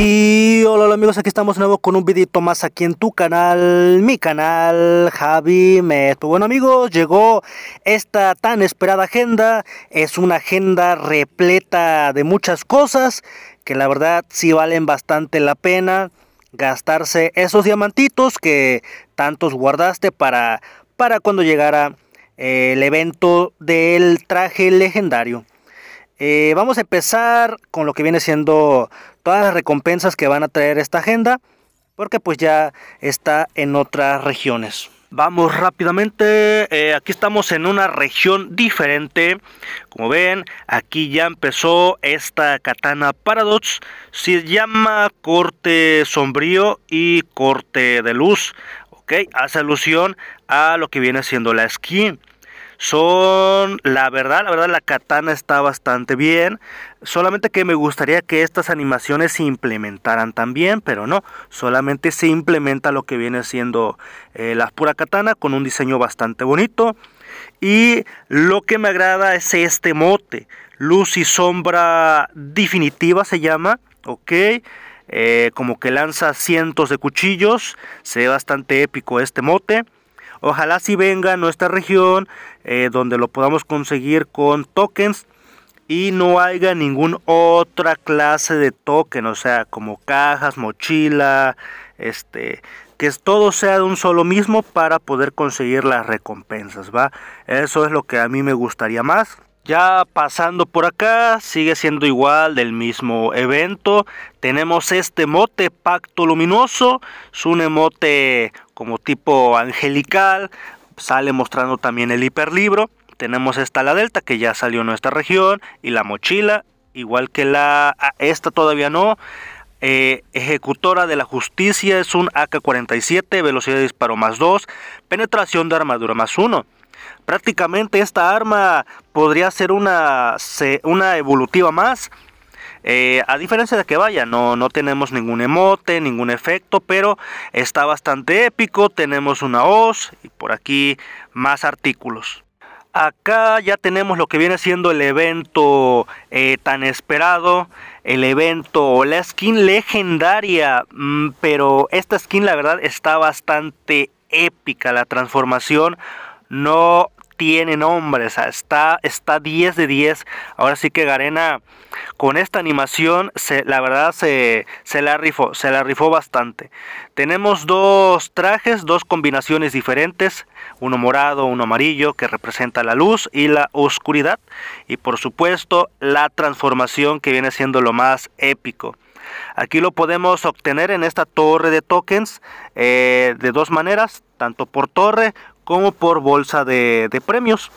Y hola, amigos, aquí estamos de nuevo con un videito más aquí en tu canal, mi canal, Javi Met. Pues bueno amigos, llegó esta tan esperada agenda, es una agenda repleta de muchas cosas que la verdad sí valen bastante la pena gastarse esos diamantitos que tantos guardaste para, para cuando llegara el evento del traje legendario. Eh, vamos a empezar con lo que viene siendo todas las recompensas que van a traer esta agenda, porque pues ya está en otras regiones. Vamos rápidamente, eh, aquí estamos en una región diferente, como ven, aquí ya empezó esta katana Paradox, se llama corte sombrío y corte de luz, ok, hace alusión a lo que viene siendo la skin. Son, la verdad, la verdad, la katana está bastante bien. Solamente que me gustaría que estas animaciones se implementaran también, pero no. Solamente se implementa lo que viene siendo eh, la pura katana con un diseño bastante bonito. Y lo que me agrada es este mote. Luz y sombra definitiva se llama. Ok. Eh, como que lanza cientos de cuchillos. Se ve bastante épico este mote. Ojalá si venga a nuestra región eh, donde lo podamos conseguir con tokens y no haya ninguna otra clase de token, o sea, como cajas, mochila, este, que todo sea de un solo mismo para poder conseguir las recompensas, ¿va? Eso es lo que a mí me gustaría más. Ya pasando por acá, sigue siendo igual del mismo evento. Tenemos este mote Pacto Luminoso. Es un emote como tipo angelical. Sale mostrando también el hiperlibro. Tenemos esta la Delta que ya salió en nuestra región. Y la mochila, igual que la... Ah, esta todavía no. Eh, ejecutora de la justicia es un AK-47, velocidad de disparo más 2, penetración de armadura más 1 prácticamente esta arma podría ser una, una evolutiva más. Eh, a diferencia de que vaya, no, tenemos ningún emote, ningún efecto, pero está bastante épico. Tenemos una hoz y por aquí más artículos. Acá ya tenemos lo que viene siendo el evento eh, tan esperado, el evento o la skin legendaria, mm, pero esta skin la verdad está bastante épica, la transformación no tiene nombre, está, está 10 de 10. Ahora sí que Garena con esta animación, se, la verdad se, se la rifó, se la rifó bastante. Tenemos dos trajes, dos combinaciones diferentes, uno morado, uno amarillo, que representa la luz y la oscuridad. Y por supuesto la transformación que viene siendo lo más épico. Aquí lo podemos obtener en esta torre de tokens eh, de dos maneras, tanto por torre como por bolsa de, premios.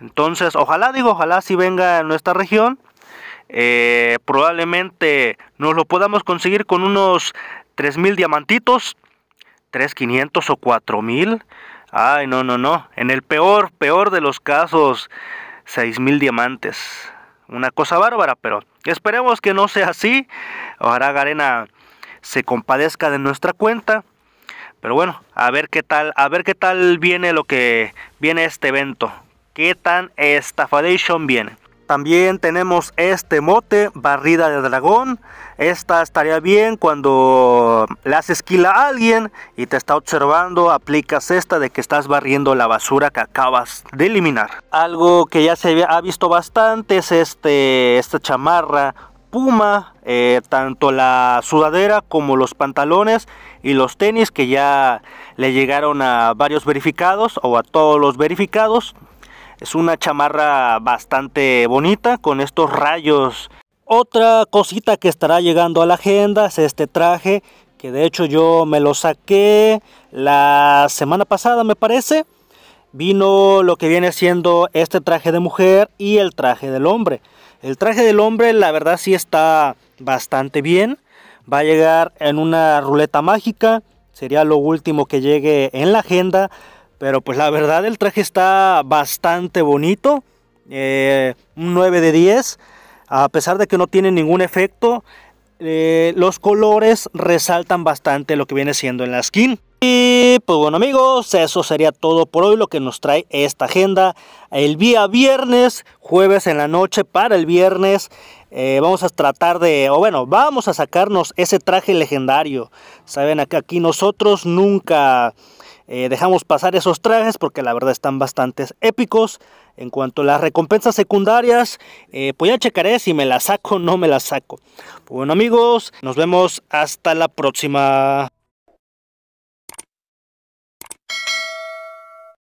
Entonces, ojalá, digo, ojalá si venga en nuestra región. Eh, probablemente nos lo podamos conseguir con unos 3.000 diamantitos, 3.500 o 4.000. Ay, no, no, no. En el peor, peor de los casos, 6.000 diamantes. Una cosa bárbara, pero esperemos que no sea así. Ojalá Garena se compadezca de nuestra cuenta. Pero bueno, a ver qué tal, a ver qué tal viene lo que viene este evento. Qué tan estafadation viene. También tenemos este mote, barrida de dragón. Esta estaría bien cuando le haces a alguien y te está observando, aplicas esta de que estás barriendo la basura que acabas de eliminar. Algo que ya se ha visto bastante es este, esta chamarra Puma, eh, tanto la sudadera como los pantalones y los tenis que ya le llegaron a varios verificados o a todos los verificados. Es una chamarra bastante bonita con estos rayos. Otra cosita que estará llegando a la agenda es este traje que de hecho yo me lo saqué la semana pasada me parece. Vino lo que viene siendo este traje de mujer y el traje del hombre. El traje del hombre la verdad sí está bastante bien. Va a llegar en una ruleta mágica. Sería lo último que llegue en la agenda. Pero pues la verdad el traje está bastante bonito. Eh, un 9 de 10. A pesar de que no tiene ningún efecto. Eh, los colores resaltan bastante lo que viene siendo en la skin. Y pues bueno amigos, eso sería todo por hoy lo que nos trae esta agenda. El día viernes, jueves en la noche para el viernes, eh, vamos a tratar de, o bueno, vamos a sacarnos ese traje legendario. Saben, que aquí nosotros nunca eh, dejamos pasar esos trajes porque la verdad están bastante épicos. En cuanto a las recompensas secundarias, eh, pues ya checaré si me las saco o no me las saco. Pues, bueno amigos, nos vemos hasta la próxima.